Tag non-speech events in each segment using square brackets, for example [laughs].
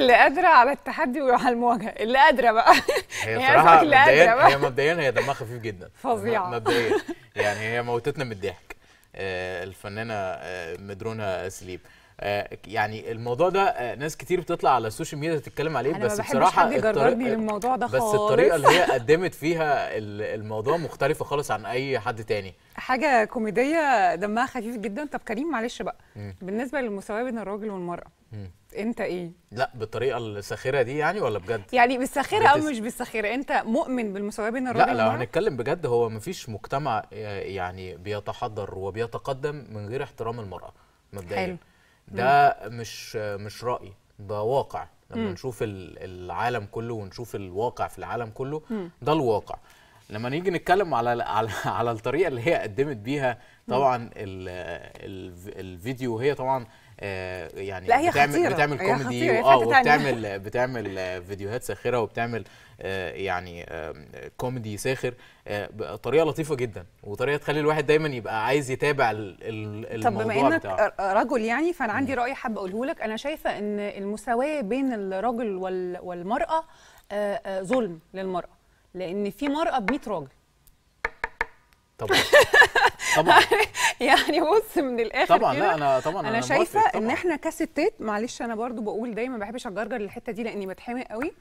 اللي قادره على التحدي وعلى المواجهه اللي قادره بقى هي بصراحه [laughs] يعني مبدئيا هي مبدئيا هي دمها خفيف جدا [laughs] فظيعه مبدئيا يعني هي موتتنا من الضحك آه، الفنانه آه، مدرونه سليب آه، يعني الموضوع ده آه، ناس كتير بتطلع على السوشيال ميديا تتكلم عليه بس بصراحه حد يجربني للموضوع ده خالص بس الطريقه اللي هي [laughs] قدمت فيها الموضوع مختلفه خالص عن اي حد تاني حاجه كوميديه دمها خفيف جدا طب كريم معلش بقى بالنسبه للمساواه بين الراجل والمراه انت ايه لا بالطريقه الساخره دي يعني ولا بجد يعني بالساخره او مش بالساخره انت مؤمن بالمساواه بين الراجل والمراه لا لو هنتكلم بجد هو مفيش مجتمع آه، يعني بيتحضر وبيتقدم من غير احترام المراه مبدئيا حلو. ده مش مش راي ده واقع لما م. نشوف العالم كله ونشوف الواقع في العالم كله م. ده الواقع لما نيجي نتكلم على على على الطريقه اللي هي قدمت بيها طبعا الفيديو هي طبعا آه، يعني لا هي بتعمل خطيرة. بتعمل كوميدي اه وبتعمل بتعمل آه، فيديوهات ساخره وبتعمل آه، يعني كوميدي ساخر طريقه لطيفه جدا وطريقه تخلي الواحد دايما يبقى عايز يتابع الموضوع طب بما انك رجل يعني فانا عندي راي حابه اقوله لك انا شايفه ان المساواه بين الرجل والمراه ظلم للمراه لان في مراه ب 100 راجل طبعا [laughs] طبعا [laughs] يعني بص من الاخر طبعا لا انا طبعا انا, أنا شايفه ان احنا كستات معلش انا برضو بقول دايما ما بحبش اجرجر الحته دي لاني بتحمق قوي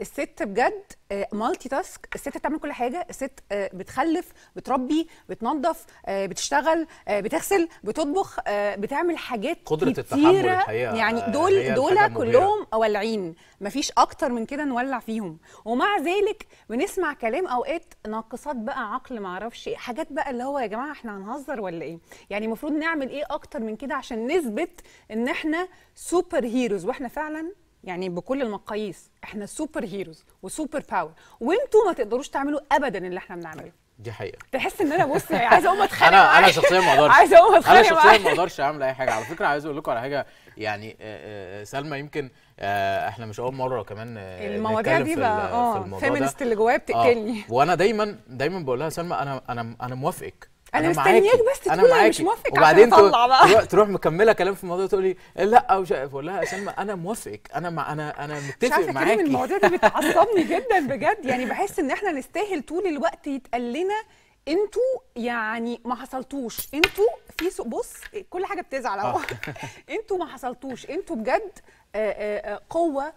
الست بجد مالتي آه، تاسك الست بتعمل كل حاجه الست آه، بتخلف بتربي بتنظف آه، بتشتغل بتغسل بتطبخ بتعمل حاجات قدره التحمل الحقيقه يعني دول دول كلهم ولعين مفيش اكتر من كده نولع فيهم ومع ذلك بنسمع كلام اوقات ناقصات بقى عقل معرفش حاجات حاجات بقى اللي هو يا جماعه احنا هنهزر ولا ايه يعني المفروض نعمل ايه اكتر من كده عشان نثبت ان احنا سوبر هيروز واحنا فعلا يعني بكل المقاييس احنا سوبر هيروز وسوبر باور وانتوا ما تقدروش تعملوا ابدا اللي احنا بنعمله دي حقيقه تحس ان انا بص يعني عايز اقوم [laughs] اتخانق انا انا شخصيا ما اقدرش [laughs] عايز اقوم اتخانق انا شخصيا ما اقدرش اعمل اي حاجه على فكره عايز اقول لكم على حاجه يعني آه، آه، سلمى يمكن آه، احنا مش اول مره كمان المواضيع دي بقى اه الفيمنست اللي جوايا بتقتلني آه. وانا دايما دايما بقول لها سلمى انا انا انا موافقك انا, أنا مستنياك بس تقول انا مش موافق وبعدين تروح, تروح مكمله كلام في الموضوع تقولي لا مش بقول لها اسامه انا موافق انا مع انا انا متفق معاكي الموضوع ده بتعصبني [laughs] جدا بجد يعني بحس ان احنا نستاهل طول الوقت يتقال لنا انتوا يعني ما حصلتوش انتوا في بص كل حاجه بتزعل اهو آه. [laughs] انتوا ما حصلتوش انتوا بجد آآ آه، آآ آه، قوه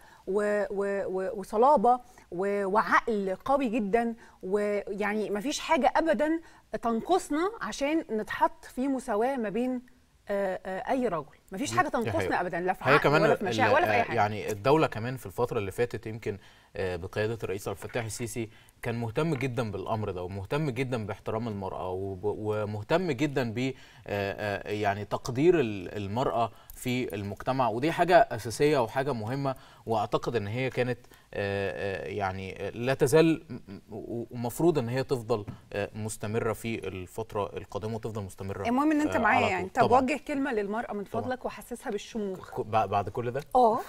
وصلابه وعقل قوي جدا ويعني ما فيش حاجه ابدا تنقصنا عشان نتحط في مساواه ما بين آه، آه، اي رجل ما فيش حاجه تنقصنا ابدا لا في عقل كمان ولا في مشاعر ولا في آه، اي حاجه يعني الدوله كمان في الفتره اللي فاتت يمكن آه، بقياده الرئيس عبد الفتاح السيسي كان مهتم جدا بالامر ده ومهتم جدا باحترام المراه ومهتم جدا ب آه، يعني تقدير المراه في المجتمع ودي حاجه اساسيه وحاجه مهمه واعتقد ان هي كانت يعني لا تزال ومفروض ان هي تفضل مستمره في الفتره القادمه وتفضل مستمره المهم ان انت معايا يعني طب وجه كلمه للمراه من فضلك دماغك وحسسها بالشموخ بعد كل ده اه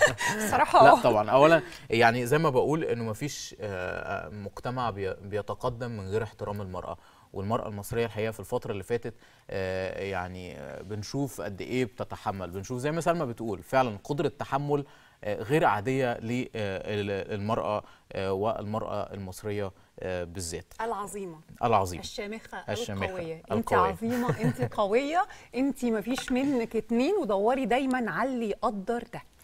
[laughs] صراحة لا طبعا اولا يعني زي ما بقول انه ما فيش آه، آه، مجتمع بيتقدم من غير احترام المراه والمرأة المصرية الحقيقة في الفترة اللي فاتت آه، يعني بنشوف قد إيه بتتحمل بنشوف زي ما سلمى بتقول فعلا قدرة تحمل غير عاديه للمراه آه، والمراه المصريه آه، بالذات العظيمه العظيمه الشامخه, الشامخة القويه انت عظيمه انت قويه انت مفيش منك اتنين ودوري دايما على اللي يقدر ده